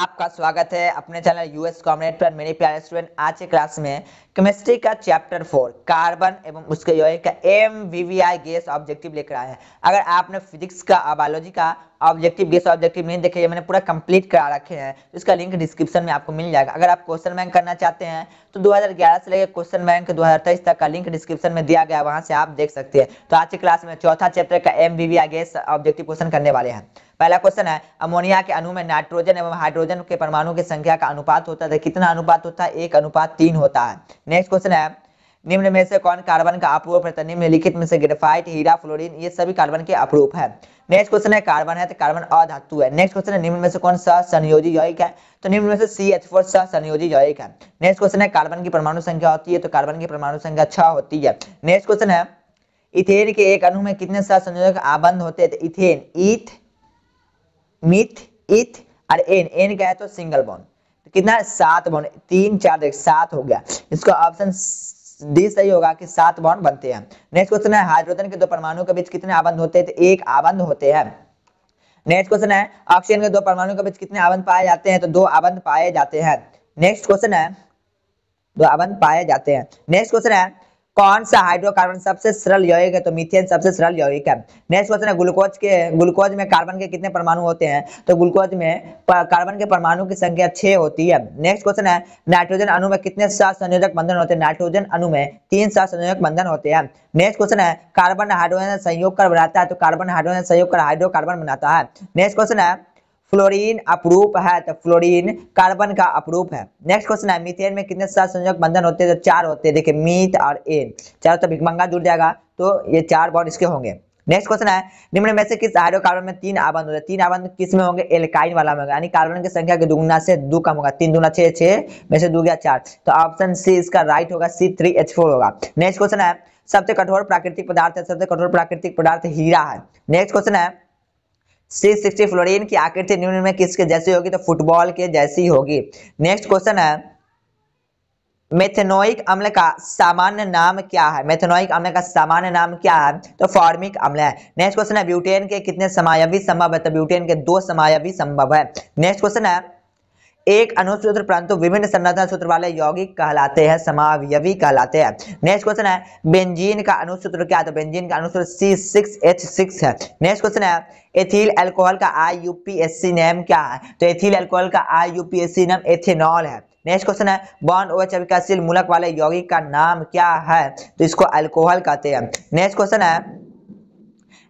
आपका स्वागत है अपने चैनल यूएस कॉमरेड पर मेरे प्यारे स्टूडेंट आज के क्लास में केमिस्ट्री का चैप्टर फोर कार्बन एवं उसके यौगिक का एम आई गैस ऑब्जेक्टिव लेकर आए हैं अगर आपने फिजिक्स का बायोलॉजी का ऑब्जेक्टिव गैस ऑब्जेक्टिव नहीं देखे मैंने पूरा कंप्लीट करा रखे हैं तो इसका लिंक डिस्क्रिप्शन में आपको मिल जाएगा अगर आप क्वेश्चन बैंक करना चाहते हैं तो दो से लेकर क्वेश्चन बैंक दो तक का लिंक डिस्क्रिप्शन में दिया गया वहां से आप देख सकते हैं तो आज के क्लास में चौथा चैप्टर का M I guess objective question करने वाले हैं पहला क्वेश्चन है अमोनिया के अणु में नाइट्रोजन एवं हाइड्रोजन के परमाणु की संख्या का अनुपात होता है कितना अनुपात होता है एक अनुपात तीन होता है नेक्स्ट क्वेश्चन है निम्न में से कौन कार्बन का अप्रूप है तो निम्नलिखित में से ग्रेफाइट हीरा फ्लोरिन ये सभी कार्बन के अप्रूप है नेक्स्ट क्वेश्चन है कार्बन है तो कार्बन अधातु है नेक्स्ट क्वेश्चन है निम्न में से कौन संयोजी यौगिक है तो निम्न में से सी एच फोर सह संयोजी यौगिक है नेक्स्ट क्वेश्चन है कार्बन की परमाणु संख्या होती है तो कार्बन की परमाणु संख्या छह होती है नेक्स्ट क्वेश्चन है इथेन के एक अणु में कितने संयोजक आबंध होते हैं तो इथेन ईथ मिथ इथ और एन एन क्या है तो सिंगल बॉन्ड तो कितना है सात बॉन्ड तीन चार देख सात हो गया इसका ऑप्शन डी सही होगा कि सात बॉन्ड बनते हैं नेक्स्ट क्वेश्चन है हाइड्रोजन के दो परमाणु के बीच कितने आबंध होते हैं तो एक आबंध होते हैं नेक्स्ट क्वेश्चन है ऑक्सीजन के दो परमाणु के बीच कितने आबंध पाए जाते हैं तो दो आबंध पाए जाते हैं नेक्स्ट क्वेश्चन है दो आबंध पाए जाते हैं नेक्स्ट क्वेश्चन है कौन सा हाइड्रोकार्बन सबसे सरल यौगिक है तो मीथेन सबसे सरल यौगिक है नेक्स्ट क्वेश्चन है ग्लूकोज के ग्लूकोज में कार्बन के कितने परमाणु होते हैं तो ग्लूकोज में कार्बन के परमाणु की संख्या छह होती है नेक्स्ट क्वेश्चन है नाइट्रोजन अणु में कितने सात संयोजक बंधन होते हैं नाइट्रोजन अणु में तीन सात संयोजक बंधन होते हैं नेक्स्ट क्वेश्चन है कार्बन हाइड्रोजन संयोग कर बनाता है तो कार्बन हाइड्रोजन संयोग कर हाइड्रोकार्बन बनाता है नेक्स्ट क्वेश्चन है फ्लोरीन अपरूप है तो फ्लोरीन कार्बन का अपरूप है नेक्स्ट क्वेश्चन है मीथेन में कितने सात संयोजक बंधन होते हैं तो चार होते हैं देखिए मीथ और एन चार तो भिकमंगा जुड़ जाएगा तो ये चार बॉन्ड इसके होंगे नेक्स्ट क्वेश्चन है निम्न में से किस हाइड्रोकार्बन में तीन आबंध होते हैं तीन आबंध किस में होंगे एल्काइन वाला में होगा यानी कार्बन की संख्या के दुगुना से दो कम होगा तीन दुना छह छह में से दो गया चार तो ऑप्शन सी इसका राइट होगा सी थ्री एच फोर होगा नेक्स्ट क्वेश्चन है सबसे कठोर प्राकृतिक पदार्थ है सबसे कठोर प्राकृतिक पदार्थ हीरा है नेक्स्ट क्वेश्चन है सी सिक्सटी फ्लोरिन की आकृति न्यून में किसके जैसी होगी तो फुटबॉल के जैसी होगी नेक्स्ट क्वेश्चन है मेथेनोइक अम्ल का सामान्य नाम क्या है मेथेनोइक अम्ल का सामान्य नाम क्या है तो फॉर्मिक अम्ल है नेक्स्ट क्वेश्चन है ब्यूटेन के कितने समायवी संभव है तो ब्यूटेन के दो समायवी संभव है नेक्स्ट क्वेश्चन है एक अनुसूत्र परंतु विभिन्न संरचना सूत्र वाले यौगिक कहलाते हैं समावयवी कहलाते हैं नेक्स्ट क्वेश्चन है बेंजीन का अनुसूत्र क्या तो बेंजीन का अनुसूत्र सी सिक्स एच सिक्स है नेक्स्ट क्वेश्चन है एथिल एल्कोहल का आई यूपीएससी नेम क्या है तो एथिल एल्कोहल का आई यूपीएससी नेम एथेनॉल है नेक्स्ट क्वेश्चन है बॉन्ड ओएच अविकासशील मूलक वाले यौगिक का नाम क्या है तो इसको अल्कोहल कहते हैं नेक्स्ट क्वेश्चन है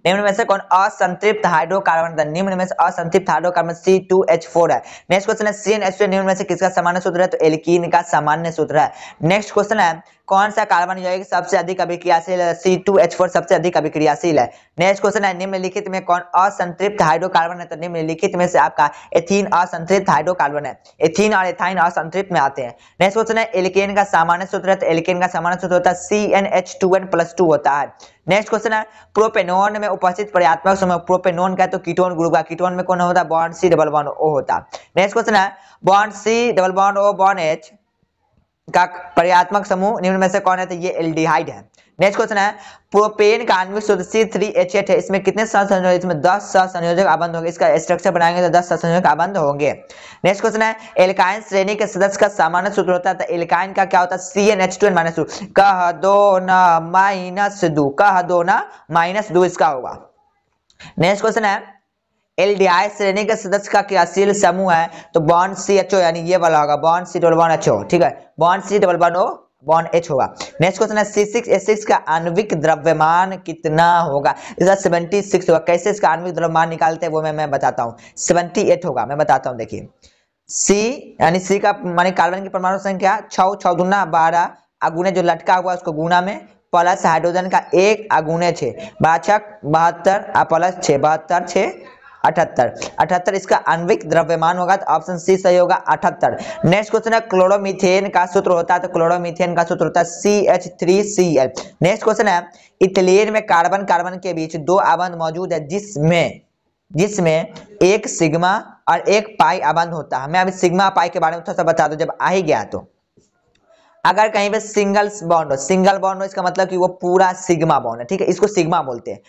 निम्न में से कौन असंतृप्त हाइड्रोकार्बन निम्न में से असंतृप्त hydrocarbon C two H four है नेक्स्ट क्वेश्चन है सी एन एच निम्न में से किसका सामान्य सूत्र है तो एल्कीन का सामान्य सूत्र है नेक्स्ट क्वेश्चन है कौन सा कार्बन यौगिक सबसे अधिक अभिक्रियाशील है फोर सबसे अधिक अभिक्रियाशील है नेक्स्ट क्वेश्चन है निम्नलिखित में कौन असंतृप्त हाइड्रोकार्बन है तो निम्नलिखित में से आपका एथीन असंतृप्त हाइड्रोकार्बन है एथीन और एथाइन असंतृप्त में आते हैं नेक्स्ट क्वेश्चन है एल्केन का सामान्य सूत्र है तो एल्केन का सामान्य सूत्र होता है C N N H two plus two होता है नेक्स्ट क्वेश्चन है प्रोपेनोन में उपस्थित प्रयात्मक समूह प्रोपेनोन का तो कीटोन ग्रुप का कीटोन में कौन होता है bond C double bond O होता है नेक्स्ट क्वेश्चन है bond C double bond O bond H का कार्यात्मक समूह निम्न में से कौन है तो ये एल्डिहाइड है नेक्स्ट क्वेश्चन है प्रोपेन का आणविक सूत्र सी थ्री एच एट है इसमें कितने सह संयोजक इसमें दस सह संयोजक आबंध होंगे इसका स्ट्रक्चर बनाएंगे तो दस सह संयोजक आबंध होंगे नेक्स्ट क्वेश्चन है एल्काइन श्रेणी के सदस्य का सामान्य सूत्र होता है तो एल्काइन का क्या होता है C N H two N minus two कह दो न माइनस दो कह दो न माइनस दो इसका होगा नेक्स्ट क्वेश्चन है एल्डिहाइड श्रेणी के सदस्य का क्रियाशील समूह है तो बॉन्ड सी एच ओ यानी ये वाला होगा bond C double bond H O ठीक है bond C double bond O bond H होगा नेक्स्ट क्वेश्चन है सी सिक्स एस सिक्स का आणविक द्रव्यमान कितना होगा इसका सेवेंटी सिक्स होगा कैसे इसका आणविक द्रव्यमान निकालते हैं वो मैं मैं बताता हूँ सेवेंटी एट होगा मैं बताता हूँ देखिए सी यानी सी का माने कार्बन की परमाणु संख्या छः छः दूना बारह अगुने जो लटका हुआ उसको गुना में प्लस हाइड्रोजन का एक अगुने छः बाछक बहत्तर प्लस छः बहत्तर छः अठहत्तर अठहत्तर इसका आणविक द्रव्यमान होगा तो ऑप्शन सी सही होगा अठहत्तर नेक्स्ट क्वेश्चन है क्लोरोमिथेन का सूत्र होता है तो क्लोरोमिथेन का सूत्र होता है सी नेक्स्ट क्वेश्चन है इथिलेन में कार्बन कार्बन के बीच दो आबंध मौजूद है जिसमें जिसमें एक सिग्मा और एक पाई आबंध होता है मैं अभी सिग्मा पाई के बारे में थोड़ा सा बता दूं जब आ ही गया तो अगर कहीं पे सिंगल बॉन्ड हो सिंगल बॉन्ड हो इसका मतलब कि वो पूरा सिग्मा बॉन्ड है ठीक है इसको सिग्मा बोलते हैं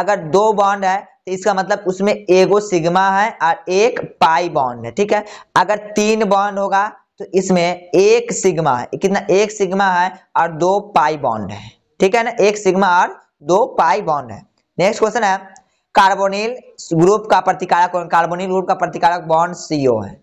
अगर दो बॉन्ड है तो इसका मतलब उसमें एगो सिग्मा है और एक पाई बॉन्ड है ठीक है अगर तीन बॉन्ड होगा तो इसमें एक सिग्मा है कितना एक सिग्मा है और दो पाई बॉन्ड है ठीक है ना एक सिग्मा और दो पाई बॉन्ड है नेक्स्ट क्वेश्चन है कार्बोनिल ग्रुप का प्रतिकारक कार्बोनिल ग्रुप का प्रतिकारक बॉन्ड सीओ है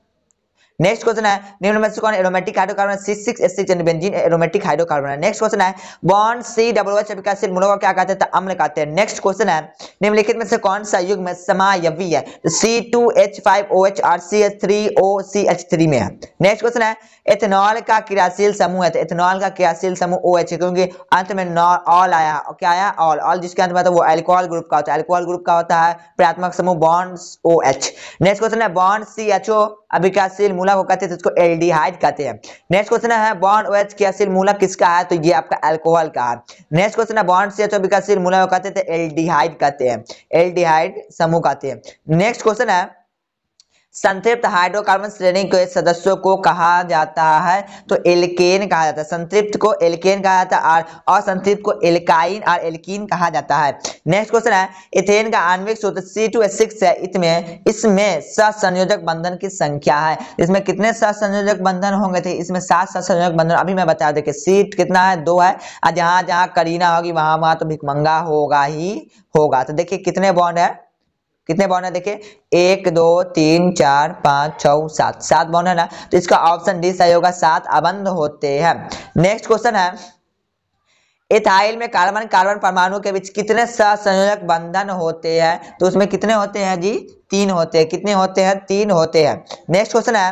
नेक्स्ट क्वेश्चन है निम्न में से कौन एरोमेटिक हाइड्रोकार्बन है C six S six benzene aromatic hydrocarbon है नेक्स्ट क्वेश्चन है बॉन्ड सी डबल एच का सिर मोनो क्या कहते हैं तो अम्ल कहते हैं नेक्स्ट क्वेश्चन है निम्नलिखित में से कौन सा युग में समायवी है C two H five O H R C H three O C H three में है नेक्स्ट क्वेश्चन है इथेनॉल का क्रियाशील समूह है इथेनॉल तो का क्रियाशील समूह ओ एच क्योंकि अंत में ऑल आया क्या आया ऑल ऑल जिसके अंत में होता है वो एल्कोहल ग्रुप का होता है एल्कोहल ग्रुप का होता है प्रयात्मक समूह bond O H next question है बॉन्ड सी एच ओ अभिकाशील मूल मूलक को कहते हैं तो इसको एल्डिहाइड कहते हैं नेक्स्ट क्वेश्चन है बॉन्ड ओएच के असिल मूलक किसका है तो ये आपका अल्कोहल का है नेक्स्ट क्वेश्चन है बॉन्ड सी एच से का विकासशील मूलक को कहते हैं तो एल्डिहाइड कहते हैं एल्डिहाइड समूह कहते हैं नेक्स्ट क्वेश्चन है संतृप्त हाइड्रोकार्बन श्रेणी के सदस्यों को कहा जाता है तो एल्केन कहा जाता है संतृप्त को एल्केन कहा जाता है और असंतृप्त को एल्काइन और एल्कीन कहा जाता है नेक्स्ट क्वेश्चन है इथेन का आणविक सूत्र सी टू है इसमें इसमें सहसंयोजक बंधन की संख्या है इसमें कितने सहसंयोजक बंधन होंगे थे इसमें सात सहसंयोजक बंधन अभी मैं बता देखिए सीट कितना है दो है और जहां जहां करीना होगी वहां वहां तो भिकमंगा होगा ही होगा तो देखिए कितने बॉन्ड है कितने है देखिए एक दो तीन चार पाँच छ सात सात है ना तो इसका ऑप्शन डी सही होगा सात अबंध होते हैं नेक्स्ट क्वेश्चन है इथाइल में कार्बन कार्बन परमाणु के बीच कितने सहसंयोजक बंधन होते हैं तो उसमें कितने होते हैं जी तीन होते हैं कितने होते हैं तीन होते हैं नेक्स्ट क्वेश्चन है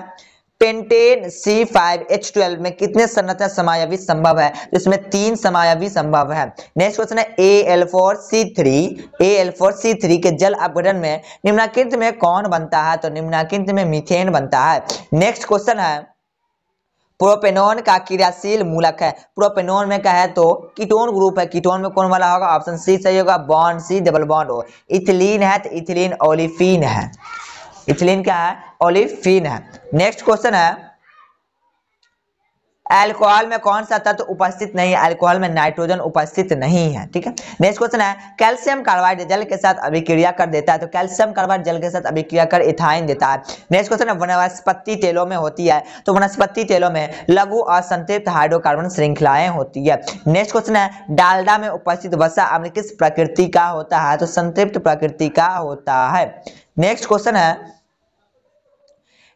pentane C five H twelve में कितने संरचना समायावी संभव है तो इसमें तीन समायावी संभव है नेक्स्ट क्वेश्चन है A L four C three A L four C three के जल अपघटन में निम्नाकिंत में कौन बनता है तो निम्नाकिंत में मिथेन बनता है नेक्स्ट क्वेश्चन है प्रोपेनोन का क्रियाशील मूलक है प्रोपेनोन में क्या है तो कीटोन ग्रुप है कीटोन में कौन वाला होगा ऑप्शन सी सही होगा बॉन्ड सी डबल बॉन्ड हो इथिलीन है तो इथिलीन ओलिफिन है इथिलीन क्या है ओलिफिन है नेक्स्ट क्वेश्चन है एल्कोहल में कौन सा तत्व उपस्थित नहीं है एल्कोहल में नाइट्रोजन उपस्थित नहीं है ठीक है नेक्स्ट क्वेश्चन है कैल्शियम कार्बाइड जल के साथ अभिक्रिया कर देता है तो कैल्शियम कार्बाइड जल के साथ अभिक्रिया कर इथाइन देता है नेक्स्ट क्वेश्चन है वनस्पति तेलों में होती है तो वनस्पति तेलों में लघु असंतृप्त हाइड्रोकार्बन श्रृंखलाएं होती है नेक्स्ट क्वेश्चन है डालडा में उपस्थित वसा अम्ल किस प्रकृति का होता है तो संतृप्त प्रकृति का होता है नेक्स्ट क्वेश्चन है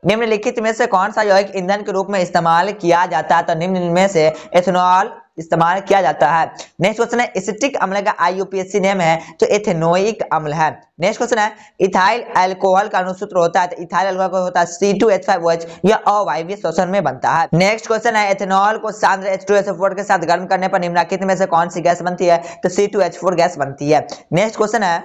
निम्नलिखित में से कौन सा यौगिक ईंधन के रूप में इस्तेमाल किया जाता है तो निम्न में से एथेनॉल इस्तेमाल किया जाता है नेक्स्ट क्वेश्चन है एसिटिक अम्ल का आईयूपीएससी नेम है तो एथेनोइक अम्ल है नेक्स्ट क्वेश्चन है इथाइल अल्कोहल का अनुसूत्र होता है तो इथाइल अल्कोहल होता है C2H5OH या अवायवीय श्वसन में बनता है नेक्स्ट क्वेश्चन है एथेनॉल को सांद्र H2SO4 के साथ गर्म करने पर निम्नलिखित में से कौन सी गैस बनती है तो C2H4 गैस बनती है नेक्स्ट क्वेश्चन है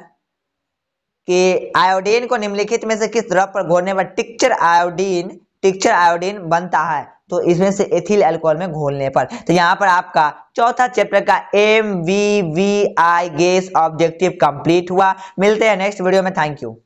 कि आयोडीन को निम्नलिखित में से किस द्रव पर घोलने पर टिक्चर आयोडीन टिक्चर आयोडीन बनता है तो इसमें से एथिल एल्कोहल में घोलने पर तो यहाँ पर आपका चौथा चैप्टर का M V V I guess objective complete हुआ मिलते हैं नेक्स्ट वीडियो में थैंक यू